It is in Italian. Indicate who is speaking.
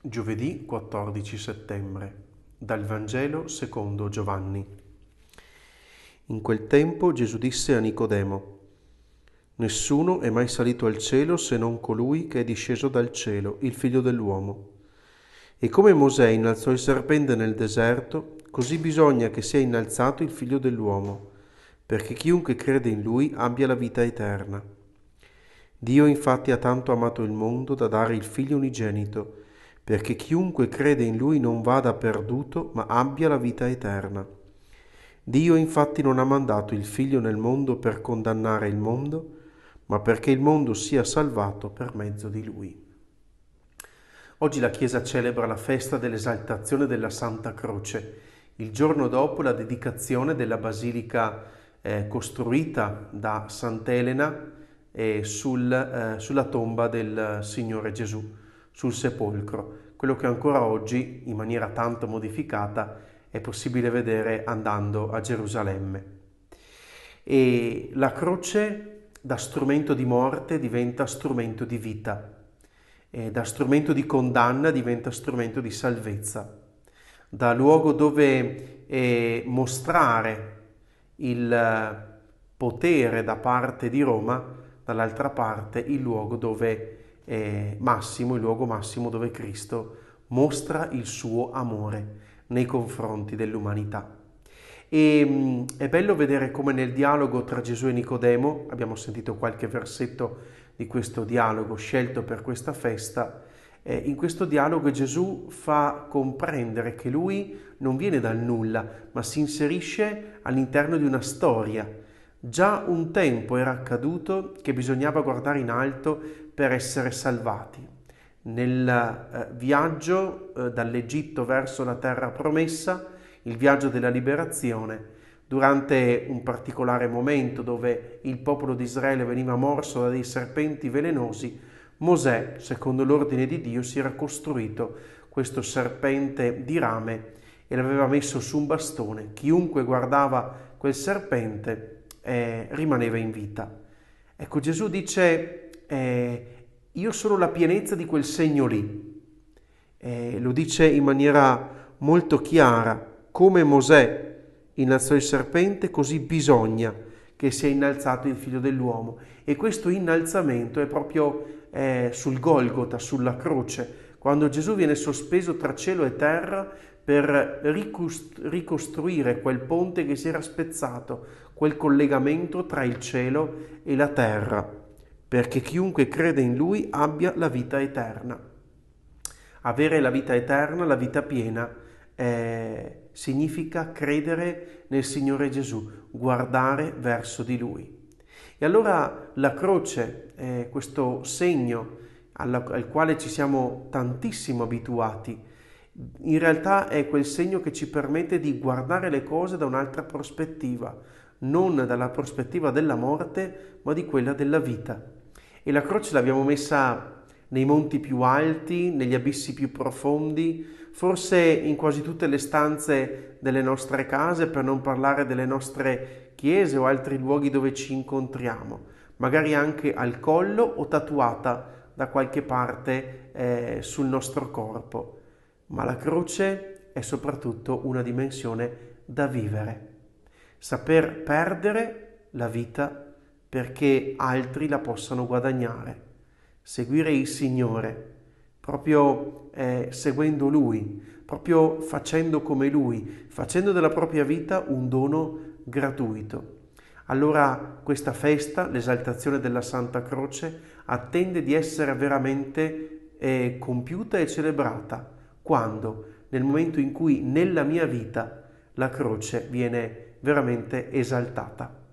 Speaker 1: Giovedì 14 settembre dal Vangelo secondo Giovanni. In quel tempo Gesù disse a Nicodemo, Nessuno è mai salito al cielo se non colui che è disceso dal cielo, il figlio dell'uomo. E come Mosè innalzò il serpente nel deserto, così bisogna che sia innalzato il figlio dell'uomo, perché chiunque crede in lui abbia la vita eterna. Dio infatti ha tanto amato il mondo da dare il figlio unigenito, perché chiunque crede in lui non vada perduto, ma abbia la vita eterna. Dio infatti non ha mandato il Figlio nel mondo per condannare il mondo, ma perché il mondo sia salvato per mezzo di lui. Oggi la Chiesa celebra la festa dell'esaltazione della Santa Croce, il giorno dopo la dedicazione della basilica eh, costruita da Sant'Elena eh, sul, eh, sulla tomba del eh, Signore Gesù sul sepolcro, quello che ancora oggi, in maniera tanto modificata, è possibile vedere andando a Gerusalemme. E la croce da strumento di morte diventa strumento di vita, da strumento di condanna diventa strumento di salvezza, da luogo dove eh, mostrare il eh, potere da parte di Roma, dall'altra parte il luogo dove eh, massimo, il luogo massimo dove Cristo mostra il suo amore nei confronti dell'umanità. E mm, è bello vedere come nel dialogo tra Gesù e Nicodemo, abbiamo sentito qualche versetto di questo dialogo scelto per questa festa, eh, in questo dialogo Gesù fa comprendere che lui non viene dal nulla, ma si inserisce all'interno di una storia, Già un tempo era accaduto che bisognava guardare in alto per essere salvati. Nel eh, viaggio eh, dall'Egitto verso la terra promessa, il viaggio della liberazione, durante un particolare momento dove il popolo di Israele veniva morso da dei serpenti velenosi, Mosè, secondo l'ordine di Dio, si era costruito questo serpente di rame e l'aveva messo su un bastone. Chiunque guardava quel serpente eh, rimaneva in vita. Ecco, Gesù dice, eh, io sono la pienezza di quel segno lì. Eh, lo dice in maniera molto chiara, come Mosè innalzò il serpente, così bisogna che sia innalzato il figlio dell'uomo. E questo innalzamento è proprio eh, sul Golgota, sulla croce, quando Gesù viene sospeso tra cielo e terra per ricostruire quel ponte che si era spezzato, quel collegamento tra il cielo e la terra, perché chiunque crede in lui abbia la vita eterna. Avere la vita eterna, la vita piena, eh, significa credere nel Signore Gesù, guardare verso di Lui. E allora la croce, eh, questo segno alla, al quale ci siamo tantissimo abituati, in realtà è quel segno che ci permette di guardare le cose da un'altra prospettiva, non dalla prospettiva della morte, ma di quella della vita. E la croce l'abbiamo messa nei monti più alti, negli abissi più profondi, forse in quasi tutte le stanze delle nostre case, per non parlare delle nostre chiese o altri luoghi dove ci incontriamo, magari anche al collo o tatuata da qualche parte eh, sul nostro corpo ma la croce è soprattutto una dimensione da vivere. Saper perdere la vita perché altri la possano guadagnare. Seguire il Signore, proprio eh, seguendo Lui, proprio facendo come Lui, facendo della propria vita un dono gratuito. Allora questa festa, l'esaltazione della Santa Croce, attende di essere veramente eh, compiuta e celebrata quando? Nel momento in cui nella mia vita la croce viene veramente esaltata.